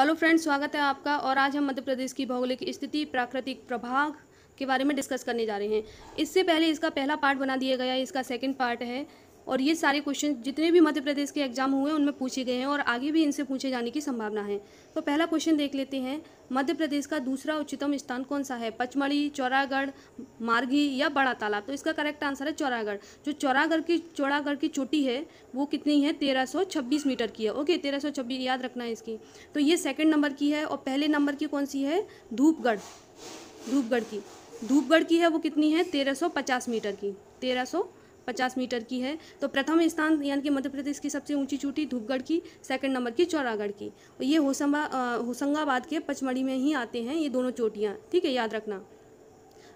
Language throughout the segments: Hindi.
हेलो फ्रेंड्स स्वागत है आपका और आज हम मध्य प्रदेश की भौगोलिक स्थिति प्राकृतिक प्रभाव के बारे में डिस्कस करने जा रहे हैं इससे पहले इसका पहला पार्ट बना दिया गया है इसका सेकंड पार्ट है और ये सारे क्वेश्चन जितने भी मध्य प्रदेश के एग्जाम हुए उनमें पूछे गए हैं और आगे भी इनसे पूछे जाने की संभावना है तो पहला क्वेश्चन देख लेते हैं मध्य प्रदेश का दूसरा उच्चतम स्थान कौन सा है पचमढ़ी चौरागढ़ मार्गी या बड़ा तालाब तो इसका करेक्ट आंसर है चौरागढ़ जो चौरागढ़ की चौरागढ़ की चोटी है वो कितनी है 1326 मीटर की है ओके 1326 याद रखना है इसकी तो ये सेकंड नंबर की है और पहले नंबर की कौन सी है धूपगढ़ धूपगढ़ की धूपगढ़ की है वो कितनी है तेरह मीटर की तेरह पचास मीटर की है तो प्रथम स्थान यानी कि मध्य प्रदेश की सबसे ऊंची चोटी धूपगढ़ की सेकंड नंबर की चौरागढ़ की और ये होशंगा होशंगाबाद के पचमढ़ी में ही आते हैं ये दोनों चोटियाँ ठीक है याद रखना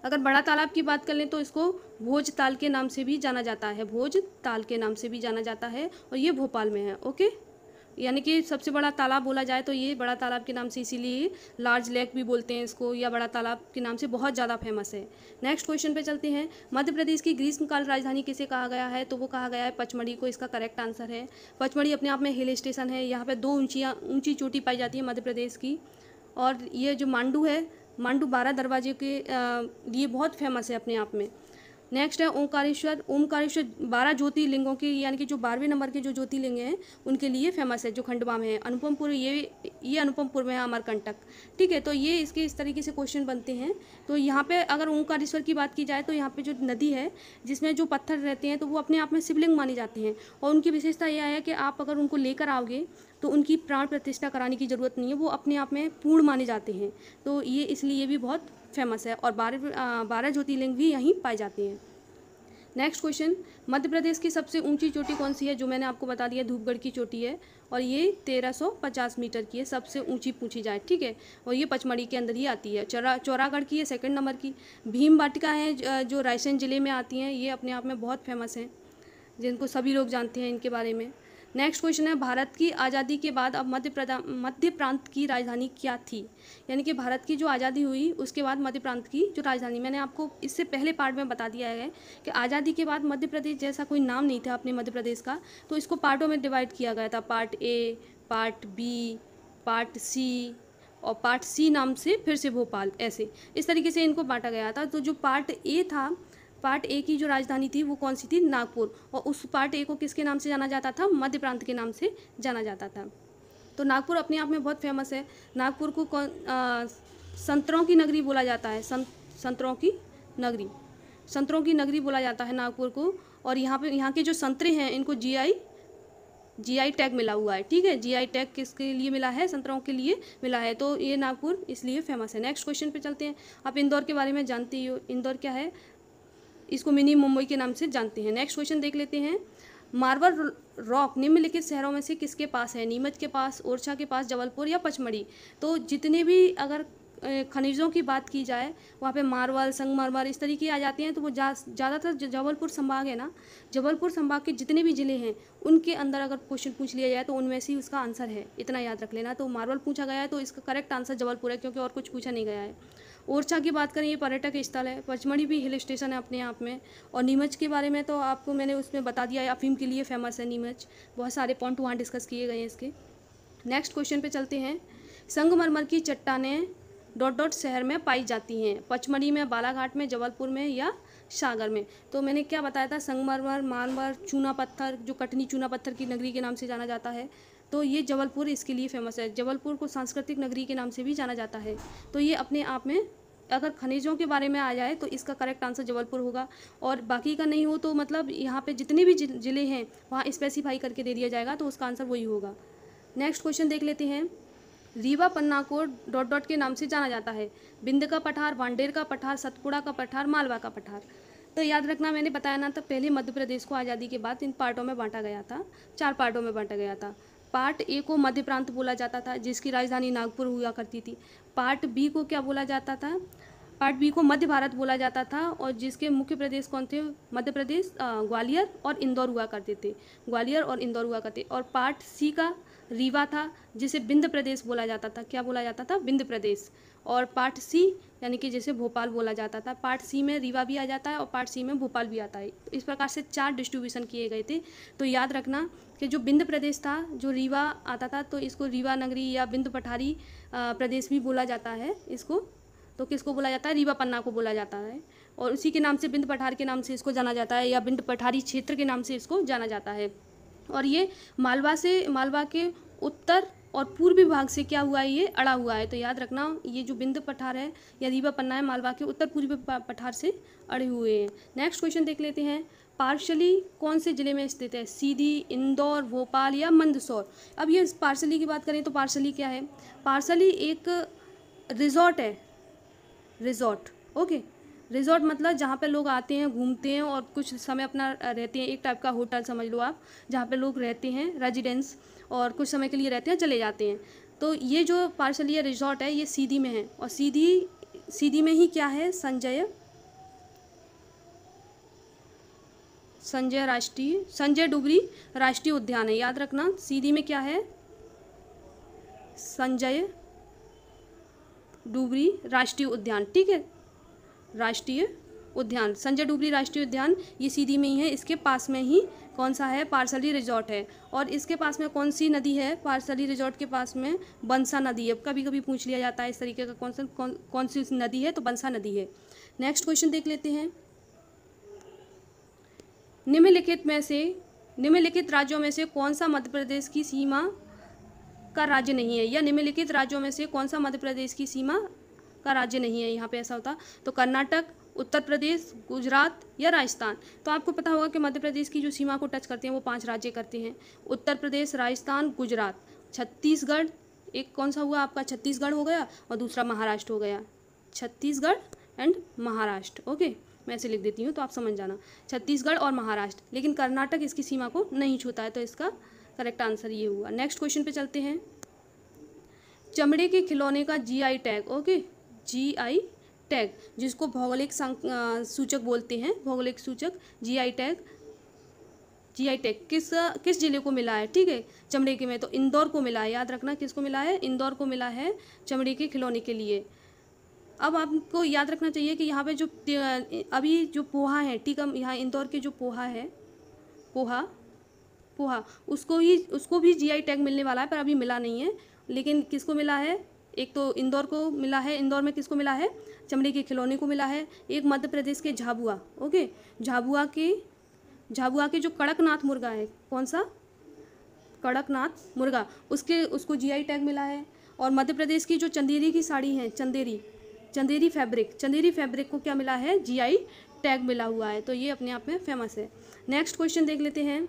अगर बड़ा तालाब की बात कर लें तो इसको भोज ताल के नाम से भी जाना जाता है भोज ताल के नाम से भी जाना जाता है और ये भोपाल में है ओके यानी कि सबसे बड़ा तालाब बोला जाए तो ये बड़ा तालाब के नाम से इसीलिए लार्ज लेक भी बोलते हैं इसको या बड़ा तालाब के नाम से बहुत ज़्यादा फेमस है नेक्स्ट क्वेश्चन पे चलते हैं मध्य प्रदेश की ग्रीष्मकाल राजधानी किसे कहा गया है तो वो कहा गया है पचमढ़ी को इसका करेक्ट आंसर है पचमढ़ी अपने आप में हिल स्टेशन है यहाँ पर दो ऊँचियाँ ऊँची चोटी पाई जाती है मध्य प्रदेश की और ये जो मांडू है मांडू बारह दरवाजे के लिए बहुत फेमस है अपने आप में नेक्स्ट है ओंकारेश्वर ओंकारेश्वर बारह ज्योतिर्लिंगों के यानी कि जो बारहवें नंबर के जो ज्योतिर्लिंग हैं उनके लिए फेमस है जो खंडवा में है अनुपमपुर ये ये अनुपमपुर में है अमरकंटक ठीक है तो ये इसके इस तरीके से क्वेश्चन बनते हैं तो यहाँ पे अगर ओंकारेश्वर की बात की जाए तो यहाँ पर जो नदी है जिसमें जो पत्थर रहते हैं तो वो अपने आप में शिवलिंग माने जाते हैं और उनकी विशेषता यह है कि आप अगर उनको लेकर आओगे तो उनकी प्राण प्रतिष्ठा कराने की ज़रूरत नहीं है वो अपने आप में पूर्ण माने जाते हैं तो ये इसलिए भी बहुत फेमस है और बारह बारह ज्योतिर्लिंग भी यहीं पाई जाती हैं नेक्स्ट क्वेश्चन मध्य प्रदेश की सबसे ऊंची चोटी कौन सी है जो मैंने आपको बता दिया धूपगढ़ की चोटी है और ये 1350 मीटर की है सबसे ऊंची पूछी जाए ठीक है और ये पचमढ़ी के अंदर ही आती है चौरा चौरागढ़ की है सेकंड नंबर की भीम वाटिका है जो रायसेन ज़िले में आती हैं ये अपने आप में बहुत फेमस हैं जिनको सभी लोग जानते हैं इनके बारे में नेक्स्ट क्वेश्चन है भारत की आज़ादी के बाद अब मध्य मध्य प्रांत की राजधानी क्या थी यानी कि भारत की जो आज़ादी हुई उसके बाद मध्य प्रांत की जो राजधानी मैंने आपको इससे पहले पार्ट में बता दिया है कि आज़ादी के बाद मध्य प्रदेश जैसा कोई नाम नहीं था अपने मध्य प्रदेश का तो इसको पार्टों में डिवाइड किया गया था part A part B part C और पार्ट सी नाम से फिर से भोपाल ऐसे इस तरीके से इनको बांटा गया था तो जो पार्ट ए था पार्ट ए की जो राजधानी थी वो कौन सी थी नागपुर और उस पार्ट ए को किसके नाम से जाना जाता था मध्य प्रांत के नाम से जाना जाता था तो नागपुर अपने आप में बहुत फेमस है नागपुर को कौन संतरों की नगरी बोला जाता है सं, संतरों की नगरी संतरों की नगरी बोला जाता है नागपुर को और यहाँ पे यहाँ के जो संतरे हैं इनको जीआई जीआई टैग मिला हुआ है ठीक है जीआई टैग किसके लिए मिला है संतरों के लिए मिला है तो ये नागपुर इसलिए फेमस है नेक्स्ट क्वेश्चन पे चलते हैं आप इंदौर के बारे में जानते ही हो इंदौर क्या है इसको मिनी मुंबई के नाम से जानते हैं नेक्स्ट क्वेश्चन देख लेते हैं मार्बल रॉक निम्नलिखित शहरों में से किसके पास है नीमच के पास ओरछा के पास जबलपुर या पचमढ़ी तो जितने भी अगर खनिजों की बात की जाए वहाँ पे मार्बल संगमरमर इस तरीके आ जाते हैं तो वो ज़्यादातर जा, जबलपुर संभाग है ना जबलपुर संभाग के जितने भी ज़िले हैं उनके अंदर अगर क्वेश्चन पूछ लिया जाए तो उनमें से ही उसका आंसर है इतना याद रख लेना तो मार्बल पूछा गया है तो इसका करेक्ट आंसर जबलपुर है क्योंकि और कुछ पूछा नहीं गया है ओरछा की बात करें ये पर्यटक स्थल है पचमढ़ी भी हिल स्टेशन है अपने आप में और नीमच के बारे में तो आपको मैंने उसमें बता दिया है अफीम के लिए फेमस है नीमच बहुत सारे पॉइंट वहाँ डिस्कस किए गए हैं इसके नेक्स्ट क्वेश्चन पे चलते हैं संगमरमर की चट्टाने डॉट डॉट शहर में पाई जाती हैं पचमढ़ी में बालाघाट में जबलपुर में या सागर में तो मैंने क्या बताया था संगमरमर मारमर चूना पत्थर जो कटनी चूना पत्थर की नगरी के नाम से जाना जाता है तो ये जबलपुर इसके लिए फेमस है जबलपुर को सांस्कृतिक नगरी के नाम से भी जाना जाता है तो ये अपने आप में अगर खनिजों के बारे में आ जाए तो इसका करेक्ट आंसर जबलपुर होगा और बाकी का नहीं हो तो मतलब यहाँ पे जितने भी ज़िले हैं वहाँ स्पेसिफाई करके दे दिया जाएगा तो उसका आंसर वही होगा नेक्स्ट क्वेश्चन देख लेते हैं रीवा पन्ना को डॉट डॉट के नाम से जाना जाता है बिंद का पठार वांडेर का पठार सतपुड़ा का पठार मालवा का पठार तो याद रखना मैंने बताया ना तो पहले मध्य प्रदेश को आज़ादी के बाद इन पार्टों में बांटा गया था चार पार्टों में बांटा गया था पार्ट ए को मध्य प्रांत बोला जाता था जिसकी राजधानी नागपुर हुआ करती थी पार्ट बी को क्या बोला जाता था पार्ट बी को मध्य भारत बोला जाता था और जिसके मुख्य प्रदेश कौन थे मध्य प्रदेश ग्वालियर और इंदौर हुआ करते थे ग्वालियर और इंदौर हुआ करते और पार्ट सी का रीवा था जिसे बिंद प्रदेश बोला जाता था क्या बोला जाता था बिंद प्रदेश और पार्ट सी यानी कि जैसे भोपाल बोला जाता था पार्ट सी में रीवा भी आ जाता है और पार्ट सी में भोपाल भी आता है इस प्रकार से चार डिस्ट्रीब्यूशन किए गए थे तो याद रखना कि जो बिंद प्रदेश था जो रीवा आता था तो इसको रीवा नगरी या बिंद पठारी प्रदेश भी बोला जाता है इसको तो किसको बोला जाता है रीवा पन्ना को बोला जाता है और उसी के नाम से बिंद पठार के नाम से इसको जाना जाता है या बिंद पठारी क्षेत्र के नाम से इसको जाना जाता है और ये मालवा से मालवा के उत्तर और पूर्वी भाग से क्या हुआ है ये अड़ा हुआ है तो याद रखना ये जो बिंद पठार है या रीवा पन्ना है मालवा के उत्तर पूर्वी पठार से अड़े हुए हैं नेक्स्ट क्वेश्चन देख लेते हैं पार्शली कौन से ज़िले में स्थित है सीधी इंदौर भोपाल या मंदसौर अब ये पार्सली की बात करें तो पार्सली क्या है पार्सली एक रिजॉर्ट है रिजॉर्ट ओके रिजॉर्ट मतलब जहाँ पे लोग आते हैं घूमते हैं और कुछ समय अपना रहते हैं एक टाइप का होटल समझ लो आप जहाँ पे लोग रहते हैं रेजिडेंस और कुछ समय के लिए रहते हैं चले जाते हैं तो ये जो पार्सल ये रिजॉर्ट है ये सीधी में है और सीधी सीधी में ही क्या है संजय संजय राष्ट्रीय संजय डुगरी राष्ट्रीय उद्यान है याद रखना सीधी में क्या है संजय डुगरी राष्ट्रीय उद्यान ठीक है राष्ट्रीय उद्यान संजय डुबरी राष्ट्रीय उद्यान ये सीधी में ही है इसके पास में ही कौन सा है पार्सली रिजॉर्ट है और इसके पास में कौन सी नदी है पार्सली रिजॉर्ट के पास में बंसा नदी है कभी कभी पूछ लिया जाता है इस तरीके का कौन सा कौन कौन सी नदी है तो बंसा नदी है नेक्स्ट क्वेश्चन देख लेते हैं निम्नलिखित में से निम्नलिखित राज्यों में से कौन सा मध्य प्रदेश की सीमा का राज्य नहीं है या निम्नलिखित राज्यों में से कौन सा मध्य प्रदेश की सीमा का राज्य नहीं है यहाँ पे ऐसा होता तो कर्नाटक उत्तर प्रदेश गुजरात या राजस्थान तो आपको पता होगा कि मध्य प्रदेश की जो सीमा को टच करते हैं वो पांच राज्य करते हैं उत्तर प्रदेश राजस्थान गुजरात छत्तीसगढ़ एक कौन सा हुआ आपका छत्तीसगढ़ हो गया और दूसरा महाराष्ट्र हो गया छत्तीसगढ़ एंड महाराष्ट्र ओके मैं ऐसे लिख देती हूँ तो आप समझ जाना छत्तीसगढ़ और महाराष्ट्र लेकिन कर्नाटक इसकी सीमा को नहीं छूता है तो इसका करेक्ट आंसर ये हुआ नेक्स्ट क्वेश्चन पे चलते हैं चमड़े के खिलौने का GI tag okay GI tag जिसको भौगोलिक सूचक बोलते हैं भौगोलिक सूचक जीआई टैग जीआई टैग किस किस जिले को मिला है ठीक है चमड़े के में तो इंदौर को मिला है याद रखना किसको मिला है इंदौर को मिला है चमड़े के खिलौने के लिए अब आपको याद रखना चाहिए कि यहाँ पे जो अभी जो पोहा है ठीक है यहाँ इंदौर के जो पोहा है पोहा पोहा उसको ही उसको भी जीआई टैग मिलने वाला है पर अभी मिला नहीं है लेकिन किसको मिला है एक तो इंदौर को मिला है इंदौर में किसको मिला है चमड़े के खिलौने को मिला है एक मध्य प्रदेश के झाबुआ ओके झाबुआ के झाबुआ के जो कड़कनाथ मुर्गा है कौन सा कड़कनाथ मुर्गा उसके उसको जीआई टैग मिला है और मध्य प्रदेश की जो चंदेरी की साड़ी है चंदेरी चंदेरी फैब्रिक चंदेरी फैब्रिक को क्या मिला है जीआई टैग मिला हुआ है तो ये अपने आप में फेमस है नेक्स्ट क्वेश्चन देख लेते हैं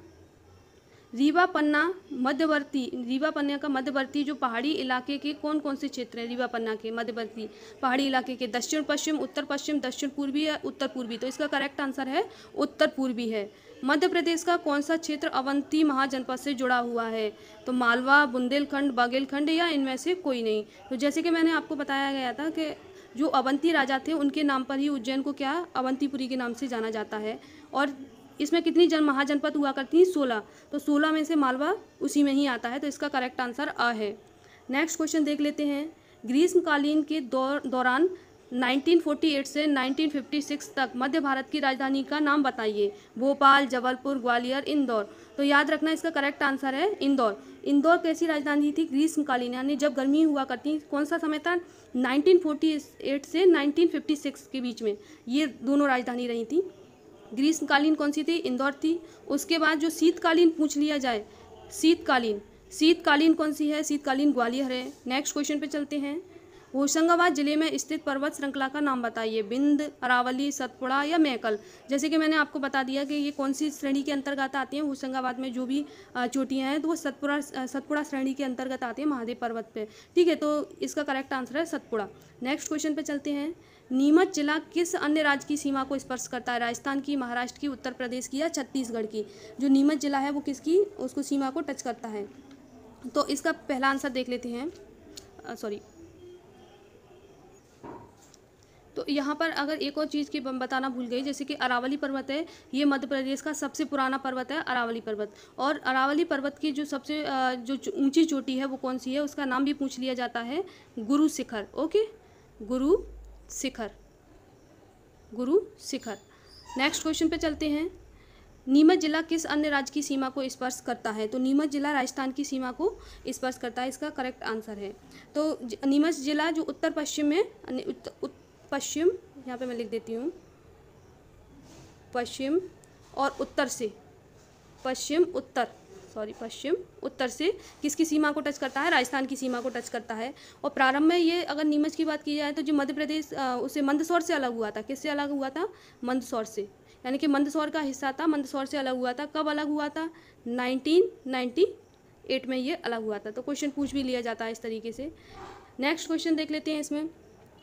रीवा पन्ना मध्यवर्ती रीवा पन्ना का मध्यवर्ती जो पहाड़ी इलाके के कौन कौन से क्षेत्र हैं रीवा पन्ना के मध्यवर्ती पहाड़ी इलाके के दक्षिण पश्चिम उत्तर पश्चिम दक्षिण पूर्वी या उत्तर पूर्वी तो इसका करेक्ट आंसर है उत्तर पूर्वी है मध्य प्रदेश का कौन सा क्षेत्र अवंती महाजनपद से जुड़ा हुआ है तो मालवा बुंदेलखंड बघेलखंड या इनमें से कोई नहीं तो जैसे कि मैंने आपको बताया गया था कि जो अवंती राजा थे उनके नाम पर ही उज्जैन को क्या अवंतीपुरी के नाम से जाना जाता है और इसमें कितनी जन महाजनपद हुआ करती हैं सोलह तो सोलह में से मालवा उसी में ही आता है तो इसका करेक्ट आंसर अ है नेक्स्ट क्वेश्चन देख लेते हैं ग्रीष्मकालीन के दौर दौरान 1948 से 1956 तक मध्य भारत की राजधानी का नाम बताइए भोपाल जबलपुर ग्वालियर इंदौर तो याद रखना इसका करेक्ट आंसर है इंदौर इंदौर कैसी राजधानी थी ग्रीष्मकालीन यानी जब गर्मी हुआ करती कौन सा समय था 1948 से 1956 के बीच में ये दोनों राजधानी रही थी ग्रीष्मकालीन कौन सी थी इंदौर थी उसके बाद जो शीतकालीन पूछ लिया जाए शीतकालीन शीतकालीन कौन सी है शीतकालीन ग्वालियर है नेक्स्ट क्वेश्चन पे चलते हैं होशंगाबाद जिले में स्थित पर्वत श्रृंखला का नाम बताइए बिंद अरावली सतपुड़ा या मैकल जैसे कि मैंने आपको बता दिया कि ये कौन सी श्रेणी के अंतर्गत आती हैं होशंगाबाद में जो भी चोटियाँ हैं तो वो सतपुड़ा सतपुड़ा श्रेणी के अंतर्गत आती हैं महादेव पर्वत पर ठीक है तो इसका करेक्ट आंसर है सतपुड़ा नेक्स्ट क्वेश्चन पर चलते हैं नीमच जिला किस अन्य राज्य की सीमा को स्पर्श करता है राजस्थान की महाराष्ट्र की उत्तर प्रदेश की या छत्तीसगढ़ की जो नीमच जिला है वो किसकी उसको सीमा को टच करता है तो इसका पहला आंसर देख लेते हैं सॉरी तो यहाँ पर अगर एक और चीज़ की बताना भूल गई जैसे कि अरावली पर्वत है ये मध्य प्रदेश का सबसे पुराना पर्वत है अरावली पर्वत और अरावली पर्वत की जो सबसे जो ऊंची चोटी है वो कौन सी है उसका नाम भी पूछ लिया जाता है गुरु शिखर ओके गुरु शिखर गुरु शिखर नेक्स्ट क्वेश्चन पे चलते हैं नीमच जिला किस अन्य राज्य की सीमा को स्पर्श करता है तो नीमच जिला राजस्थान की सीमा को स्पर्श करता है इसका करेक्ट आंसर है तो नीमच जिला जो उत्तर पश्चिम में उत, उत, पश्चिम यहाँ पे मैं लिख देती हूँ पश्चिम और उत्तर से पश्चिम उत्तर सॉरी पश्चिम उत्तर से किसकी सीमा को टच करता है राजस्थान की सीमा को टच करता है और प्रारंभ में ये अगर नीमच की बात की जाए तो जो मध्य प्रदेश उसे मंदसौर से अलग हुआ था किससे अलग हुआ था मंदसौर से यानी कि मंदसौर का हिस्सा था मंदसौर से अलग हुआ था कब अलग हुआ था 1998 में ये अलग हुआ था तो क्वेश्चन पूछ भी लिया जाता है इस तरीके से नेक्स्ट क्वेश्चन देख लेते हैं इसमें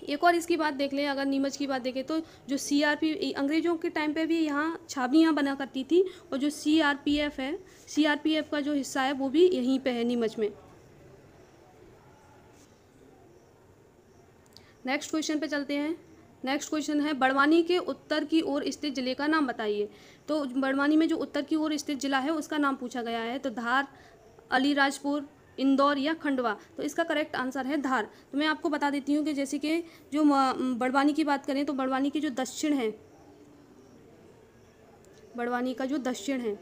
एक और इसकी बात देख लें अगर नीमच की बात देखें तो जो सीआरपी अंग्रेज़ों के टाइम पे भी यहाँ छावनियाँ बना करती थी और जो सीआरपीएफ है सीआरपीएफ का जो हिस्सा है वो भी यहीं पे है नीमच में नेक्स्ट क्वेश्चन पे चलते हैं नेक्स्ट क्वेश्चन है बड़वानी के उत्तर की ओर स्थित जिले का नाम बताइए तो बड़वानी में जो उत्तर की ओर स्थित जिला है उसका नाम पूछा गया है तो धार अलीराजपुर इंदौर या खंडवा तो इसका करेक्ट आंसर है धार तो मैं आपको बता देती हूँ कि जैसे कि जो बड़वानी की बात करें तो बड़वानी की जो दक्षिण है बड़वानी का जो दक्षिण है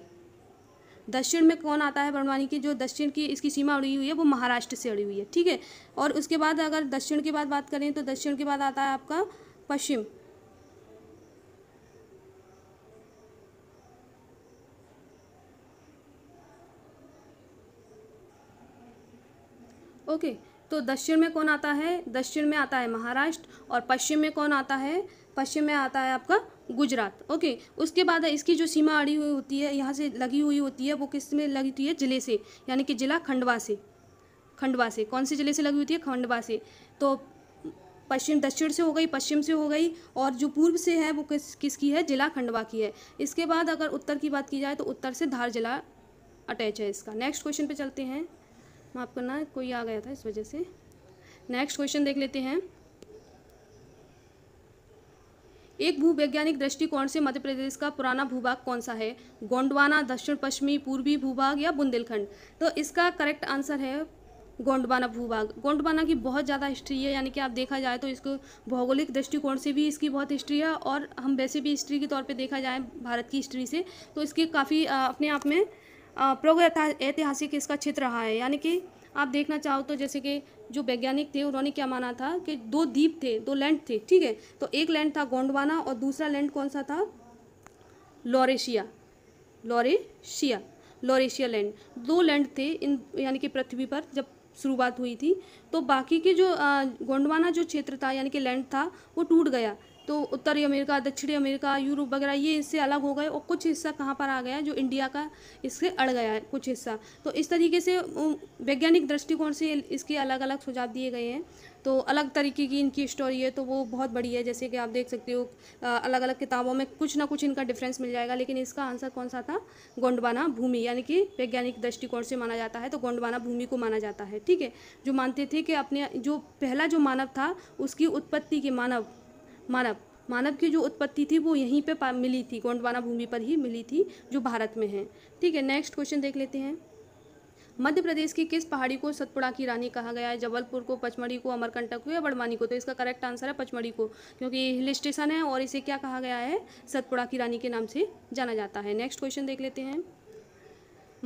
दक्षिण में कौन आता है बड़वानी की जो दक्षिण की इसकी सीमा अड़ी हुई है वो महाराष्ट्र से अड़ी हुई है ठीक है और उसके बाद अगर दक्षिण की बात बात करें तो दक्षिण के बाद आता है आपका पश्चिम ओके तो दक्षिण में कौन आता है दक्षिण में आता है महाराष्ट्र और पश्चिम में कौन आता है पश्चिम में आता है आपका गुजरात ओके उसके बाद इसकी जो सीमा अड़ी हुई होती है यहाँ से लगी हुई होती है वो किस में लगी होती है जिले से यानी कि जिला खंडवा से खंडवा से कौन से जिले से लगी होती है खंडवा से तो पश्चिम दक्षिण से हो गई पश्चिम से हो गई और जो पूर्व से है वो किस किसकी है जिला खंडवा की है इसके बाद अगर उत्तर की बात की जाए तो उत्तर से धार जिला अटैच है इसका नेक्स्ट क्वेश्चन पे चलते हैं माफ ना कोई आ गया था इस वजह से नेक्स्ट क्वेश्चन देख लेते हैं एक भूवैज्ञानिक दृष्टिकोण से मध्य प्रदेश का पुराना भूभाग कौन सा है गोंडवाना दक्षिण पश्चिमी पूर्वी भूभाग या बुंदेलखंड तो इसका करेक्ट आंसर है गोंडवाना भूभाग गोंडवाना की बहुत ज़्यादा हिस्ट्री है यानी कि आप देखा जाए तो इसको भौगोलिक दृष्टिकोण से भी इसकी बहुत हिस्ट्री है और हम वैसे भी हिस्ट्री के तौर पे देखा जाए भारत की हिस्ट्री से तो इसके काफ़ी अपने आप में प्रोग ऐतिहासिक इसका क्षेत्र रहा है यानी कि आप देखना चाहो तो जैसे कि जो वैज्ञानिक थे उन्होंने क्या माना था कि दो द्वीप थे दो लैंड थे ठीक है तो एक लैंड था गोंडवाना और दूसरा लैंड कौन सा था लॉरेशिया लॉरेशिया लॉरेशिया लैंड दो लैंड थे इन यानी कि पृथ्वी पर जब शुरुआत हुई थी तो बाकी के जो गोंडवाना जो क्षेत्र था यानी कि लैंड था वो टूट गया तो उत्तरी अमेरिका दक्षिणी अमेरिका यूरोप वगैरह ये इससे अलग हो गए और कुछ हिस्सा कहाँ पर आ गया जो इंडिया का इससे अड़ गया है कुछ हिस्सा तो इस तरीके से वैज्ञानिक दृष्टिकोण से इसके अलग अलग सुझाव दिए गए हैं तो अलग तरीके की इनकी स्टोरी है तो वो बहुत बड़ी है जैसे कि आप देख सकते हो अलग अलग किताबों में कुछ ना कुछ इनका डिफरेंस मिल जाएगा लेकिन इसका आंसर कौन सा था गोंडवाना भूमि यानी कि वैज्ञानिक दृष्टिकोण से माना जाता है तो गोंडवाना भूमि को माना जाता है ठीक है जो मानते थे कि अपने जो पहला जो मानव था उसकी उत्पत्ति के मानव मानव मानव की जो उत्पत्ति थी वो यहीं पे मिली थी गोंडवाना भूमि पर ही मिली थी जो भारत में है ठीक है नेक्स्ट क्वेश्चन देख लेते हैं मध्य प्रदेश की किस पहाड़ी को सतपुड़ा की रानी कहा गया है जबलपुर को पचमढ़ी को अमरकंटक को या बड़वानी को तो इसका करेक्ट आंसर है पचमढ़ी को क्योंकि ये हिल स्टेशन है और इसे क्या कहा गया है सतपुड़ा की रानी के नाम से जाना जाता है नेक्स्ट क्वेश्चन देख लेते हैं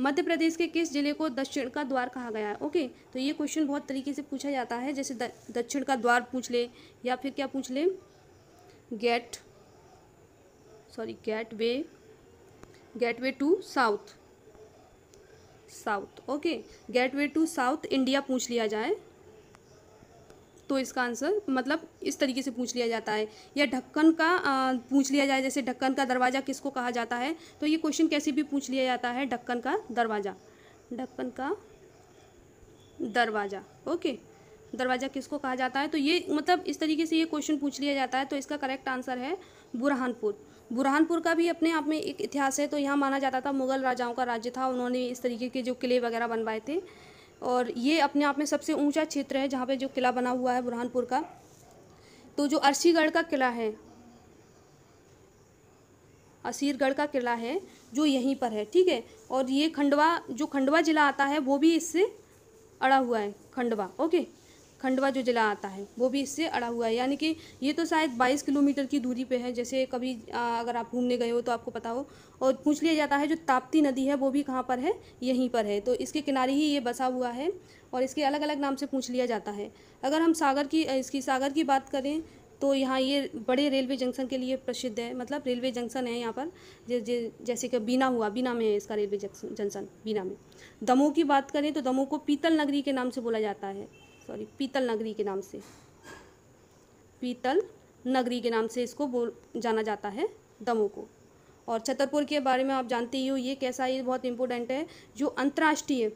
मध्य प्रदेश के किस जिले को दक्षिण का द्वार कहा गया है ओके तो ये क्वेश्चन बहुत तरीके से पूछा जाता है जैसे दक्षिण का द्वार पूछ ले या फिर क्या पूछ ले gate sorry gateway gateway to south south okay gateway to south India पूछ लिया जाए तो इसका आंसर मतलब इस तरीके से पूछ लिया जाता है या ढक्कन का आ, पूछ लिया जाए जैसे ढक्कन का दरवाज़ा किसको कहा जाता है तो ये क्वेश्चन कैसे भी पूछ लिया जाता है ढक्कन का दरवाज़ा ढक्कन का दरवाज़ा ओके दरवाज़ा किसको कहा जाता है तो ये मतलब इस तरीके से ये क्वेश्चन पूछ लिया जाता है तो इसका करेक्ट आंसर है बुरहानपुर बुरहानपुर का भी अपने आप में एक इतिहास है तो यहाँ माना जाता था मुगल राजाओं का राज्य था उन्होंने इस तरीके के जो किले वगैरह बनवाए थे और ये अपने आप में सबसे ऊंचा क्षेत्र है जहाँ पे जो किला बना हुआ है बुरहानपुर का तो जो अर्शीगढ़ का किला है असीरगढ़ का किला है जो यहीं पर है ठीक है और ये खंडवा जो खंडवा ज़िला आता है वो भी इससे अड़ा हुआ है खंडवा ओके खंडवा जो ज़िला आता है वो भी इससे अड़ा हुआ है यानी कि ये तो शायद 22 किलोमीटर की दूरी पे है जैसे कभी आ, अगर आप घूमने गए हो तो आपको पता हो और पूछ लिया जाता है जो ताप्ती नदी है वो भी कहाँ पर है यहीं पर है तो इसके किनारे ही ये बसा हुआ है और इसके अलग अलग नाम से पूछ लिया जाता है अगर हम सागर की इसकी सागर की बात करें तो यहाँ ये बड़े रेलवे जंक्शन के लिए प्रसिद्ध है मतलब रेलवे जंक्शन है यहाँ पर जे, जे, जैसे कि बीना हुआ बीना में है इसका रेलवे जंक्शन बीना में दमोह की बात करें तो दमोह को पीतल नगरी के नाम से बोला जाता है सॉरी पीतल नगरी के नाम से पीतल नगरी के नाम से इसको बोल जाना जाता है दमों को और छतरपुर के बारे में आप जानते ही हो ये कैसा ये बहुत इम्पोर्टेंट है जो अंतर्राष्ट्रीय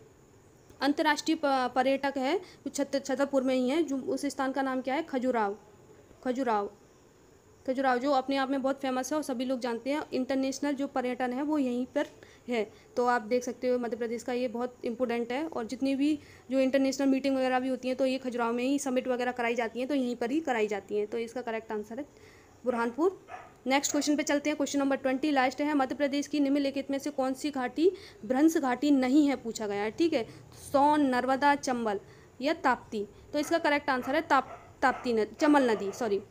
अंतर्राष्ट्रीय पर्यटक है छत छतरपुर में ही है जो उस स्थान का नाम क्या है खजुराव खजुराव खजुराहो जो अपने आप में बहुत फेमस है और सभी लोग जानते हैं इंटरनेशनल जो पर्यटन है वो यहीं पर है तो आप देख सकते हो मध्य प्रदेश का ये बहुत इंपॉर्टेंट है और जितनी भी जो इंटरनेशनल मीटिंग वगैरह भी होती हैं तो ये खजुराहो में ही समिट वगैरह कराई जाती हैं तो यहीं पर ही कराई जाती हैं तो इसका करेक्ट आंसर है बुरहानपुर नेक्स्ट क्वेश्चन पे चलते हैं क्वेश्चन नंबर ट्वेंटी लास्ट है मध्य प्रदेश की निम्नलिखित में से कौन सी घाटी भ्रंश घाटी नहीं है पूछा गया है ठीक है सोन नर्मदा चंबल या ताप्ती तो इसका करेक्ट आंसर है ताप ताप्ती नदी चंबल नदी सॉरी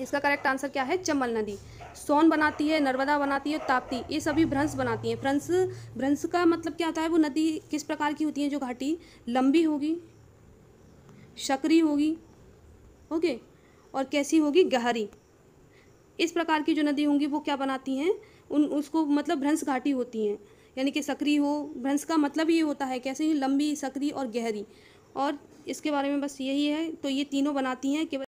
इसका करेक्ट आंसर क्या है चमल नदी सोन बनाती है नर्मदा बनाती है ताप्ती ये सभी भ्रंश बनाती हैं भ्रंश भ्रंश का मतलब क्या होता है वो नदी किस प्रकार की होती है जो घाटी लंबी होगी शकरी होगी ओके और कैसी होगी गहरी इस प्रकार की जो नदी होंगी वो क्या बनाती हैं उन उसको मतलब भ्रंश घाटी होती हैं यानी कि सकरी हो भ्रंश का मतलब ये होता है कैसे ही लंबी सकरी और गहरी और इसके बारे में बस यही है तो ये तीनों बनाती हैं केवल